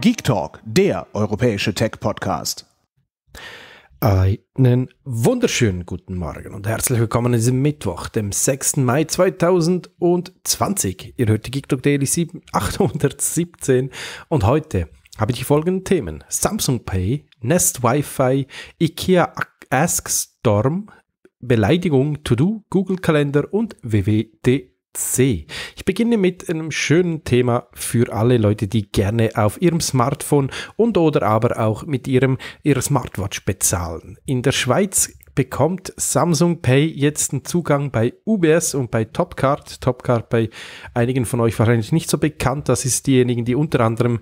Geek Talk, der europäische Tech-Podcast. Einen wunderschönen guten Morgen und herzlich willkommen an diesem Mittwoch, dem 6. Mai 2020. Ihr hört die Geek Talk Daily 7, 817 und heute habe ich die folgenden Themen. Samsung Pay, Nest Wi-Fi, IKEA Ask Storm, Beleidigung, To-Do, Google Kalender und WWDC. C. Ich beginne mit einem schönen Thema für alle Leute, die gerne auf ihrem Smartphone und oder aber auch mit ihrem ihrer Smartwatch bezahlen. In der Schweiz bekommt Samsung Pay jetzt einen Zugang bei UBS und bei Topcard. Topcard bei einigen von euch wahrscheinlich nicht so bekannt. Das ist diejenigen, die unter anderem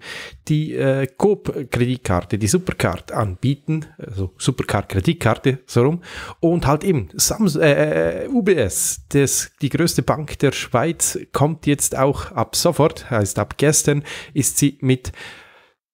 die äh, Coop-Kreditkarte, die Supercard anbieten, also Supercard-Kreditkarte, so rum. Und halt eben Samsung, äh, äh UBS, das, die größte Bank der Schweiz, kommt jetzt auch ab sofort, heißt ab gestern, ist sie mit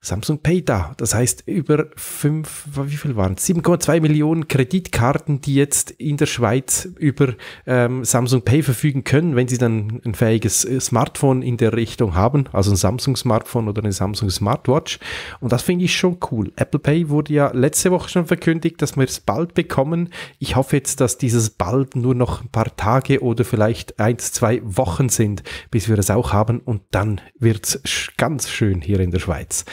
Samsung Pay da. Das heißt, über 5, wie viel waren 7,2 Millionen Kreditkarten, die jetzt in der Schweiz über ähm, Samsung Pay verfügen können, wenn sie dann ein fähiges äh, Smartphone in der Richtung haben, also ein Samsung-Smartphone oder eine Samsung-Smartwatch. Und das finde ich schon cool. Apple Pay wurde ja letzte Woche schon verkündigt, dass wir es bald bekommen. Ich hoffe jetzt, dass dieses bald nur noch ein paar Tage oder vielleicht ein, zwei Wochen sind, bis wir das auch haben. Und dann wird es ganz schön hier in der Schweiz.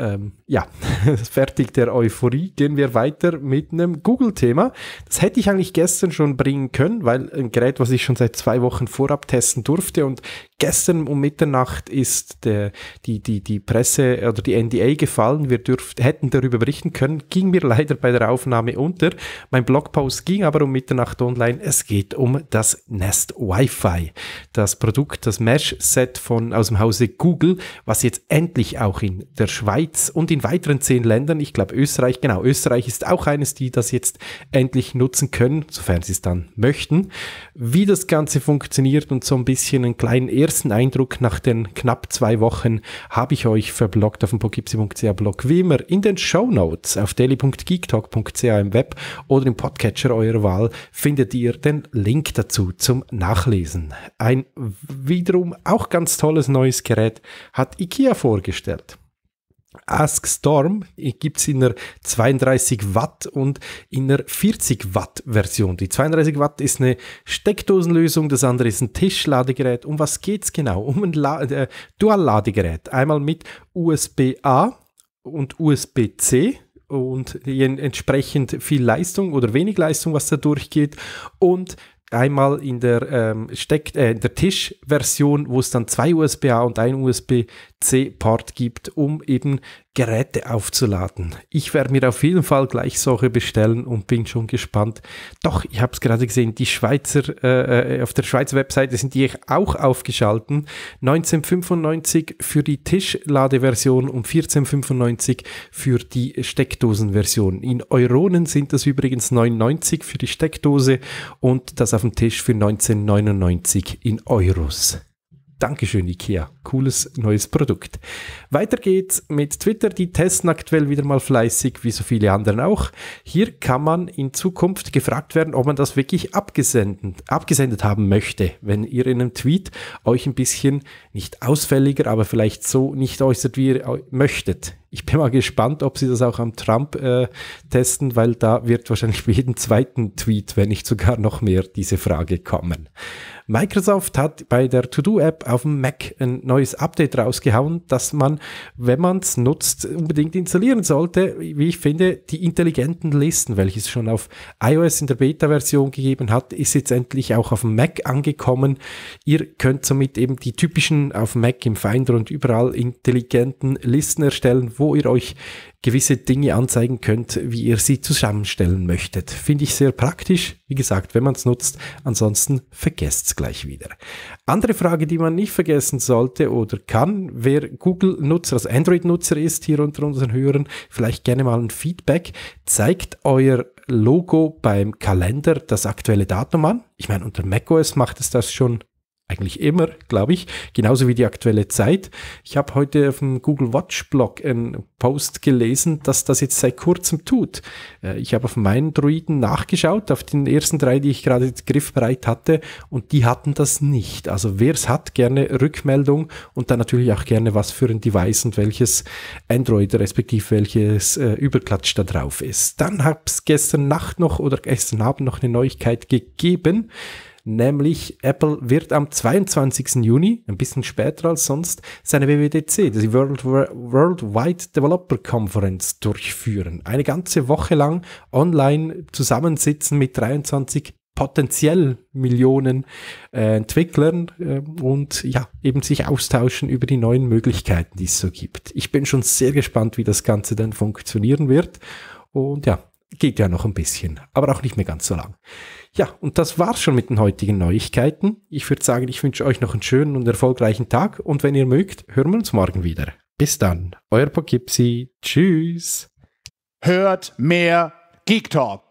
Ähm, ja, fertig der Euphorie. Gehen wir weiter mit einem Google-Thema. Das hätte ich eigentlich gestern schon bringen können, weil ein Gerät, was ich schon seit zwei Wochen vorab testen durfte und gestern um Mitternacht ist der, die, die, die Presse oder die NDA gefallen. Wir dürft, hätten darüber berichten können, ging mir leider bei der Aufnahme unter. Mein Blogpost ging aber um Mitternacht online. Es geht um das Nest Wi-Fi, das Produkt, das Mesh-Set von, aus dem Hause Google, was jetzt endlich auch in der Schweiz und in weiteren zehn Ländern, ich glaube Österreich, genau, Österreich ist auch eines, die das jetzt endlich nutzen können, sofern sie es dann möchten. Wie das Ganze funktioniert und so ein bisschen einen kleinen Ehr ersten Eindruck nach den knapp zwei Wochen habe ich euch verbloggt auf dem pokipsi.ch Blog, wie immer in den Show Notes auf daily.geektalk.ca im Web oder im Podcatcher eurer Wahl findet ihr den Link dazu zum Nachlesen. Ein wiederum auch ganz tolles neues Gerät hat IKEA vorgestellt. Ask Storm gibt es in der 32 Watt und in der 40 Watt Version. Die 32 Watt ist eine Steckdosenlösung, das andere ist ein Tischladegerät. Um was geht es genau? Um ein La äh, Dual-Ladegerät. Einmal mit USB-A und USB-C und entsprechend viel Leistung oder wenig Leistung, was da durchgeht. Und einmal in der, ähm, äh, der Tischversion, wo es dann zwei USB-A und ein USB c C-Port gibt, um eben Geräte aufzuladen. Ich werde mir auf jeden Fall gleich solche bestellen und bin schon gespannt. Doch, ich habe es gerade gesehen, die Schweizer, äh, äh, auf der Schweizer Webseite sind die auch aufgeschalten. 1995 für die Tischladeversion und 1495 für die Steckdosenversion. In Euronen sind das übrigens 99 für die Steckdose und das auf dem Tisch für 1999 in Euros. Dankeschön, IKEA. Cooles neues Produkt. Weiter geht's mit Twitter. Die testen aktuell wieder mal fleißig, wie so viele anderen auch. Hier kann man in Zukunft gefragt werden, ob man das wirklich abgesendet, abgesendet haben möchte, wenn ihr in einem Tweet euch ein bisschen nicht ausfälliger, aber vielleicht so nicht äußert, wie ihr möchtet. Ich bin mal gespannt, ob sie das auch am Trump äh, testen, weil da wird wahrscheinlich für jeden zweiten Tweet, wenn nicht sogar noch mehr, diese Frage kommen. Microsoft hat bei der To-Do-App auf dem Mac ein neues Update rausgehauen, dass man, wenn man es nutzt, unbedingt installieren sollte. Wie ich finde, die intelligenten Listen, welche es schon auf iOS in der Beta-Version gegeben hat, ist jetzt endlich auch auf dem Mac angekommen. Ihr könnt somit eben die typischen auf Mac im Finder und überall intelligenten Listen erstellen, wo ihr euch gewisse Dinge anzeigen könnt, wie ihr sie zusammenstellen möchtet. Finde ich sehr praktisch, wie gesagt, wenn man es nutzt. Ansonsten vergesst es gleich wieder. Andere Frage, die man nicht vergessen sollte oder kann, wer Google-Nutzer, also Android-Nutzer ist, hier unter unseren Hörern, vielleicht gerne mal ein Feedback. Zeigt euer Logo beim Kalender das aktuelle Datum an? Ich meine, unter macOS macht es das schon eigentlich immer, glaube ich, genauso wie die aktuelle Zeit. Ich habe heute auf dem Google Watch Blog einen Post gelesen, dass das jetzt seit kurzem tut. Äh, ich habe auf meinen Droiden nachgeschaut, auf den ersten drei, die ich gerade griffbereit hatte, und die hatten das nicht. Also wer es hat, gerne Rückmeldung und dann natürlich auch gerne, was für ein Device und welches Android respektive welches äh, Überklatsch da drauf ist. Dann habe es gestern Nacht noch oder gestern Abend noch eine Neuigkeit gegeben nämlich Apple wird am 22. Juni, ein bisschen später als sonst, seine WWDC, die World, Worldwide Developer Conference, durchführen. Eine ganze Woche lang online zusammensitzen mit 23 potenziell Millionen äh, Entwicklern äh, und ja, eben sich austauschen über die neuen Möglichkeiten, die es so gibt. Ich bin schon sehr gespannt, wie das Ganze dann funktionieren wird. Und ja, geht ja noch ein bisschen, aber auch nicht mehr ganz so lang. Ja, und das war's schon mit den heutigen Neuigkeiten. Ich würde sagen, ich wünsche euch noch einen schönen und erfolgreichen Tag und wenn ihr mögt, hören wir uns morgen wieder. Bis dann, euer Poughkeepsie. Tschüss. Hört mehr Geek Talk.